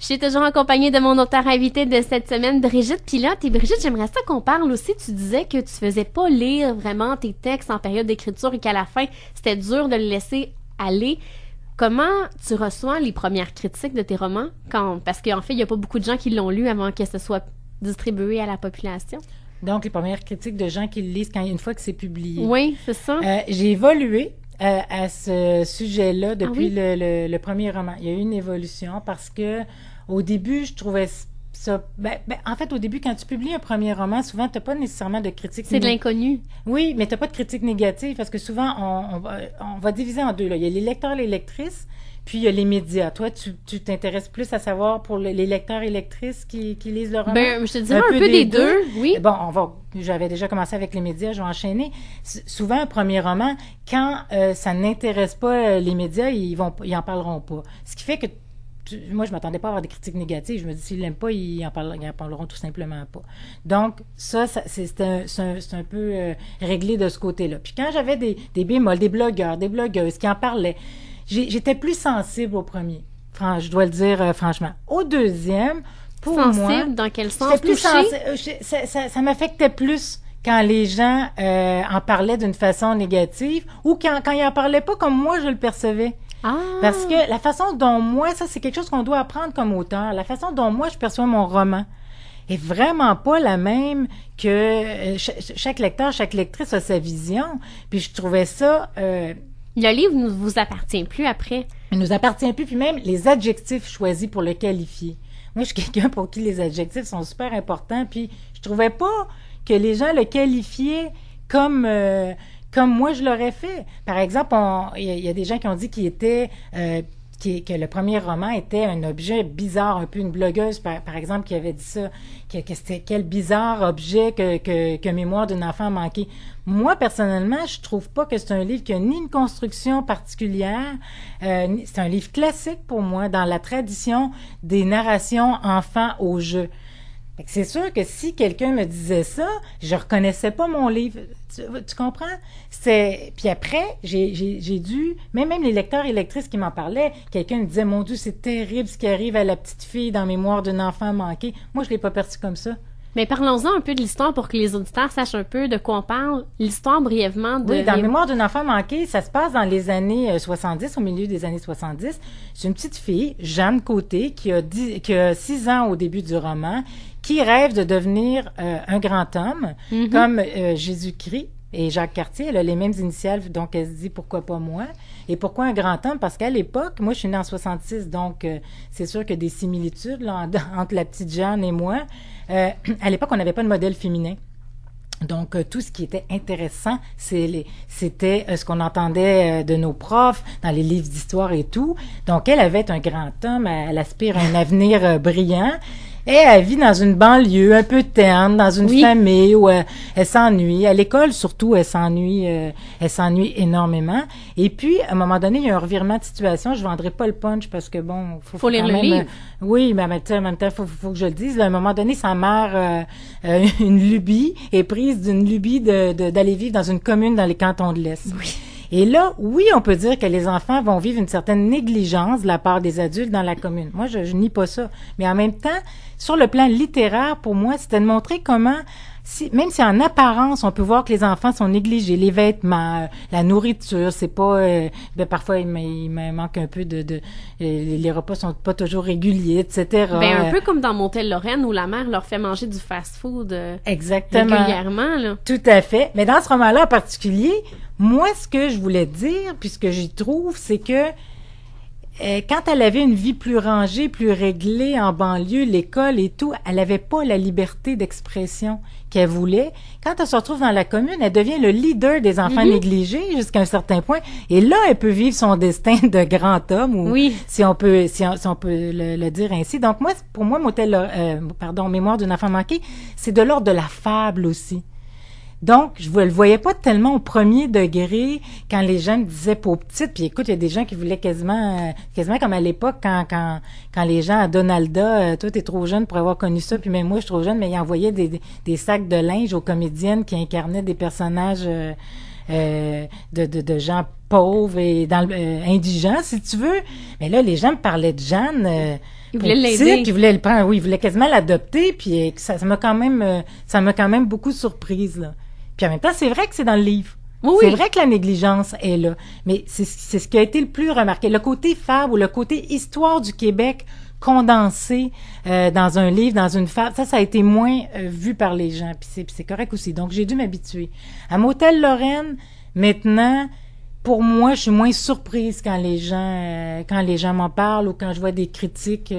Je suis toujours accompagnée de mon auteur invité de cette semaine, Brigitte Pilote. Et Brigitte, j'aimerais ça qu'on parle aussi. Tu disais que tu faisais pas lire vraiment tes textes en période d'écriture et qu'à la fin, c'était dur de le laisser aller. Comment tu reçois les premières critiques de tes romans? Quand, parce qu'en fait, il n'y a pas beaucoup de gens qui l'ont lu avant que ce soit distribué à la population. Donc, les premières critiques de gens qui le lisent quand, une fois que c'est publié. Oui, c'est ça. Euh, j'ai évolué euh, à ce sujet-là depuis ah le, premier roman. Il y a eu une évolution parce que au début, je trouvais ça. Ben, ben, en fait, au début, quand tu publies un premier roman, souvent, tu n'as pas nécessairement de critique C'est de l'inconnu. Oui, mais tu n'as pas de critiques négatives parce que souvent, on, va, diviser en deux. Il y a les lecteurs et les lectrices. Puis il y a les médias. Toi, tu, t'intéresses plus à savoir pour les lecteurs et lectrices qui, qui lisent le roman? Ben, je te dirais un, peu, des, deux. oui. Bon, on va, j'avais déjà commencé avec les médias, je vais enchaîner. souvent, un premier roman, quand euh, ça n'intéresse pas euh, les médias, ils vont, ils en parleront pas. Ce qui fait que moi, je m'attendais pas à avoir des critiques négatives. Je me dis, s'ils l'aiment pas, ils en, parleront, tout simplement pas. Donc, ça, c'est, un, un, peu euh, réglé de ce côté-là. Puis quand j'avais des, des bémols, des blogueurs, des blogueuses qui en parlaient, j'étais plus sensible au premier. je dois le dire euh, franchement. Au deuxième, pour sensible, moi, dans quel sens plus sensible, euh, ça, m'affectait plus quand les gens euh, en parlaient d'une façon négative ou quand, quand ils en parlaient pas comme moi je le percevais. Ah! Parce que la façon dont moi, ça c'est quelque chose qu'on doit apprendre comme auteur, la façon dont moi je perçois mon roman est vraiment pas la même que chaque lecteur, chaque lectrice a sa vision. Puis je trouvais ça euh, le livre ne vous appartient plus après. Il ne nous appartient plus, puis même les adjectifs choisis pour le qualifier. Moi, je suis quelqu'un pour qui les adjectifs sont super importants, puis je trouvais pas que les gens le qualifiaient comme... Euh, comme moi je l'aurais fait. Par exemple, il y, a des gens qui ont dit qu'ils étaient euh, que le premier roman était un objet bizarre, un peu une blogueuse, par, exemple, qui avait dit ça, que, c'était quel bizarre objet que, que, que Mémoire d'un enfant manqué. Moi, personnellement, je trouve pas que c'est un livre qui a ni une construction particulière. Euh, c'est un livre classique pour moi, dans la tradition des narrations enfants au jeu. C'est sûr que si quelqu'un me disait ça, je ne reconnaissais pas mon livre. Tu, comprends? Puis après, j'ai dû, même, même les lecteurs et lectrices qui m'en parlaient, quelqu'un me disait, mon Dieu, c'est terrible ce qui arrive à la petite fille dans Mémoire d'un enfant manqué ». Moi, je ne l'ai pas perçu comme ça. Mais parlons-en un peu de l'histoire pour que les auditeurs sachent un peu de quoi on parle. L'histoire brièvement de... Oui, dans la Mémoire d'une enfant manquée, ça se passe dans les années 70, euh, au milieu des années 70. C'est une petite fille, Jeanne Côté, qui a, dix ans au début du roman, qui rêve de devenir euh, un grand homme, mhm. comme euh, Jésus-Christ, et Jacques Cartier, elle a les mêmes initiales, donc elle se dit pourquoi pas moi. Et pourquoi un grand homme? Parce qu'à l'époque, moi je suis née en 66, donc euh, c'est sûr que des similitudes entre la petite Jeanne et moi. Euh, à l'époque, on n'avait pas de modèle féminin. Donc, euh, tout ce qui était intéressant, c'était ce qu'on entendait de nos profs dans les livres d'histoire et tout. Donc, elle avait un grand homme, elle aspire à un avenir brillant. Et eh, elle vit dans une banlieue un peu terne, dans une famille où euh, elle, s'ennuie. À l'école, surtout, elle s'ennuie, euh, elle s'ennuie énormément. Et puis, à un moment donné, il y a un revirement de situation. Je vendrai pas le punch parce que bon, faut, faut lire le euh, oui, mais en même temps, faut, faut que je le dise. à un moment donné, sa mère, une lubie, est prise d'une lubie d'aller de, vivre dans une commune dans les cantons de l'Est. Oui. Et là, oui, on peut dire que les enfants vont vivre une certaine négligence de la part des adultes dans la commune. Moi, je, je nie pas ça. Mais en même temps, sur le plan littéraire, pour moi, c'était de montrer comment même si en apparence, on peut voir que les enfants sont négligés, les vêtements, euh, la nourriture, c'est pas... Euh, ben parfois, il me, manque un peu de... de euh, les repas sont pas toujours réguliers, etc. Ben, un peu comme dans Montel-Lorraine, où la mère leur fait manger du fast-food Exactement. régulièrement. Là. Tout à fait. Mais dans ce roman-là en particulier, moi, ce que je voulais dire, puisque j'y trouve, c'est que euh, quand elle avait une vie plus rangée, plus réglée en banlieue, l'école et tout, elle n'avait pas la liberté d'expression qu'elle voulait. Quand elle se retrouve dans la commune, elle devient le leader des enfants mhm. négligés jusqu'à un certain point. Et là, elle peut vivre son destin de grand homme, oui. si on peut, si on, peut le, dire ainsi. Donc moi, pour moi, motel, euh, pardon, mémoire d'une enfant manquée, c'est de l'ordre de la fable aussi. Donc, je ne le voyais pas tellement au premier degré quand les gens me disaient pour petite. Puis écoute, il y a des gens qui voulaient quasiment, euh, quasiment comme à l'époque quand, quand, les gens à Donalda, euh, toi, t'es trop jeune pour avoir connu ça. Puis même moi, je suis trop jeune, mais ils envoyaient des, des sacs de linge aux comédiennes qui incarnaient des personnages. Euh, de, gens pauvres et dans indigents, si tu veux. Mais là, les gens me parlaient de Jeanne. ils voulaient l'aider. Ils voulaient le prendre. Oui, ils voulaient quasiment l'adopter. Puis ça m'a quand même, ça m'a quand même beaucoup surprise. Là. Puis en même temps, c'est vrai que c'est dans le livre. Oui, c'est vrai que la négligence est là, mais c'est ce qui a été le plus remarqué. Le côté fable ou le côté histoire du Québec condensé euh, dans un livre, dans une fable, ça, ça a été moins euh, vu par les gens. Puis c'est correct aussi. Donc, j'ai dû m'habituer. À Motel Lorraine, maintenant, pour moi, je suis moins surprise quand les gens euh, quand les gens m'en parlent ou quand je vois des critiques,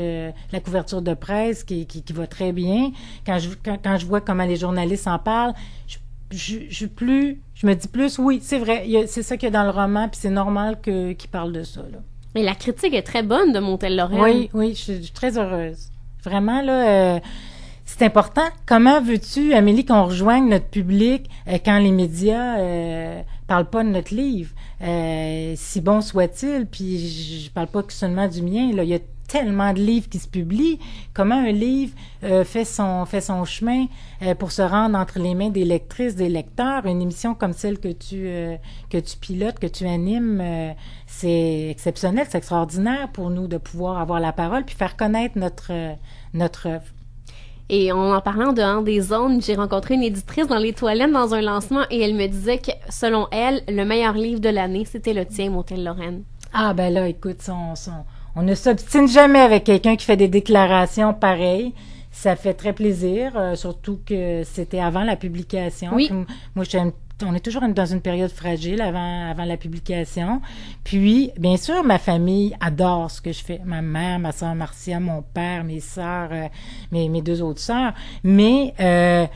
la couverture de presse qui, qui, va très bien, quand je, quand, quand je vois comment les journalistes en parlent, je suis je, plus, je me dis plus, oui, c'est vrai, c'est ça qu'il y a dans le roman, puis c'est normal qu'il parle de ça. Mais la critique est très bonne de Montel-Lorraine. Oui, oui, je, suis très heureuse. Vraiment, là, euh, c'est important. Comment veux-tu, Amélie, qu'on rejoigne notre public euh, quand les médias euh, parlent pas de notre livre? si bon soit-il, puis je, je parle pas que seulement du mien, là, il y a tellement de livres qui se publient. Comment un livre euh, fait son fait son chemin euh, pour se rendre entre les mains des lectrices, des lecteurs. Une émission comme celle que tu euh, que tu pilotes, que tu animes, c'est exceptionnel, c'est extraordinaire pour nous de pouvoir avoir la parole puis faire connaître notre notre œuvre. Et en, en parlant de hein, des zones, j'ai rencontré une éditrice dans les toilettes dans un lancement et elle me disait que, selon elle, le meilleur livre de l'année, c'était le tien, Motel Lorraine. Ah ben là, écoute, son, son, on ne s'obstine jamais avec quelqu'un qui fait des déclarations pareilles. Ça fait très plaisir, euh, surtout que c'était avant la publication. Oui. moi, je on est toujours dans une période fragile avant, avant la publication. Puis, bien sûr, ma famille adore ce que je fais. Ma mère, ma soeur Marcia, mon père, mes soeurs, euh, mes, deux autres sœurs. Mais... Euh,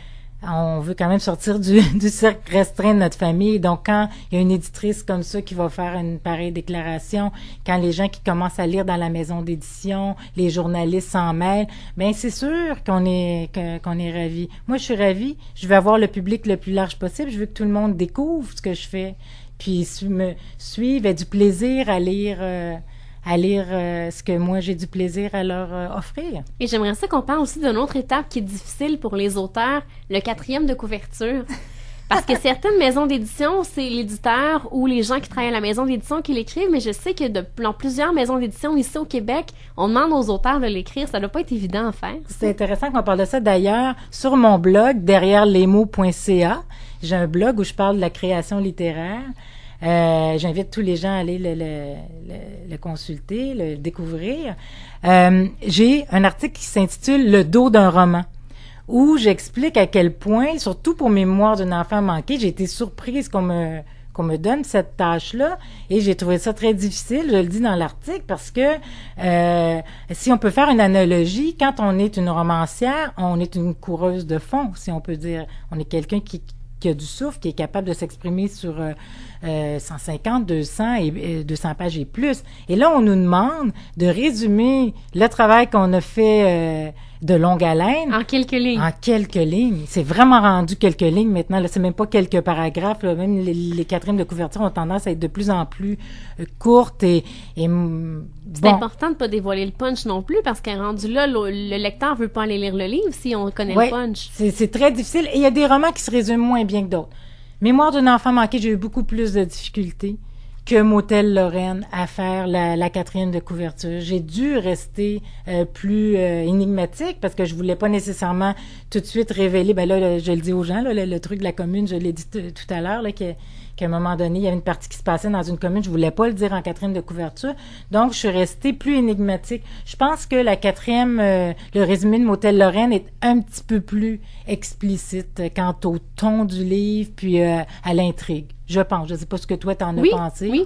on veut quand même sortir du, du cercle restreint de notre famille. Donc, quand il y a une éditrice comme ça qui va faire une pareille déclaration, quand les gens qui commencent à lire dans la maison d'édition, les journalistes s'en mêlent, ben c'est sûr qu'on est qu'on est ravi. Moi, je suis ravie. Je veux avoir le public le plus large possible. Je veux que tout le monde découvre ce que je fais, puis me suivre, et du plaisir à lire. Euh, à lire euh, ce que moi j'ai du plaisir à leur euh, offrir. Et j'aimerais ça qu'on parle aussi d'une autre étape qui est difficile pour les auteurs, le quatrième de couverture. Parce que certaines maisons d'édition, c'est l'éditeur ou les gens qui travaillent à la maison d'édition qui l'écrivent, mais je sais que de, dans plusieurs maisons d'édition ici au Québec, on demande aux auteurs de l'écrire. Ça ne doit pas être évident à faire. C'est intéressant qu'on parle de ça. D'ailleurs, sur mon blog, derrière les mots.ca, j'ai un blog où je parle de la création littéraire. Euh, j'invite tous les gens à aller le, consulter, le découvrir. Euh, j'ai un article qui s'intitule Le dos d'un roman où j'explique à quel point, surtout pour Mémoire d'un enfant manqué, j'ai été surprise qu'on me, me donne cette tâche-là. Et j'ai trouvé ça très difficile, je le dis dans l'article, parce que euh, si on peut faire une analogie, quand on est une romancière, on est une coureuse de fond, si on peut dire. On est quelqu'un qui qui a du souffle, qui est capable de s'exprimer sur 150, euh, 200 euh, et 200 pages et plus. Et là, on nous demande de résumer le travail qu'on a fait euh, de longue haleine. En quelques lignes. En quelques lignes. C'est vraiment rendu quelques lignes maintenant. Là, c'est même pas quelques paragraphes. Même les, quatrièmes de couverture ont tendance à être de plus en plus euh, courtes et. c'est important de pas dévoiler le punch non plus parce qu'un rendu là, le, lecteur veut pas aller lire le livre si on connaît le punch. C'est très difficile. Et il y a des romans qui se résument moins bien que d'autres. Mémoire d'un enfant manqué, j'ai eu beaucoup plus de difficultés que Motel Lorraine à faire la, la quatrième de couverture. J'ai dû rester euh, plus euh, énigmatique parce que je voulais pas nécessairement tout de suite révéler. Ben là, je le dis aux gens, là, le, le, truc de la commune, je l'ai dit tout à l'heure, là, que qu'à un moment donné, il y avait une partie qui se passait dans une commune. Je voulais pas le dire en quatrième de couverture. Donc, je suis restée plus énigmatique. Je pense que la quatrième, euh, le résumé de Motel Lorraine est un petit peu plus explicite euh, quant au ton du livre, puis euh, à l'intrigue. Je pense. Je sais pas ce que toi, tu en as pensé. Oui,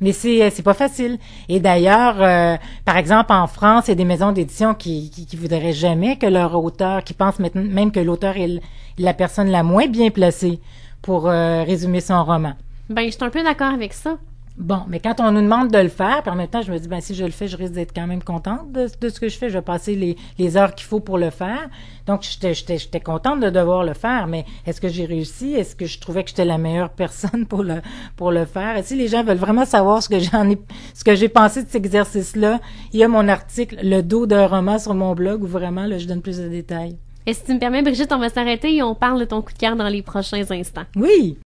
mais c'est c'est pas facile. Et d'ailleurs, par exemple en France, il y a des maisons d'édition qui, qui, voudraient jamais que leur auteur, qui pensent même que l'auteur est la personne la moins bien placée pour euh, résumer son roman. Ben, je suis un peu d'accord avec ça. Bon, mais quand on nous demande de le faire, puis même temps, je me dis, ben si je le fais, je risque d'être quand même contente de, ce que je fais. Je vais passer les, heures qu'il faut pour le faire. Donc, j'étais contente de devoir le faire, mais est-ce que j'ai réussi? Est-ce que je trouvais que j'étais la meilleure personne pour le, pour le faire? Et si les gens veulent vraiment savoir ce que j'en ai, ce que j'ai pensé de cet exercice-là, il y a mon article, le dos d'un roman sur mon blog, où vraiment, là, je donne plus de détails. Et si tu me permets, Brigitte, on va s'arrêter et on parle de ton coup de cœur dans les prochains instants. Oui.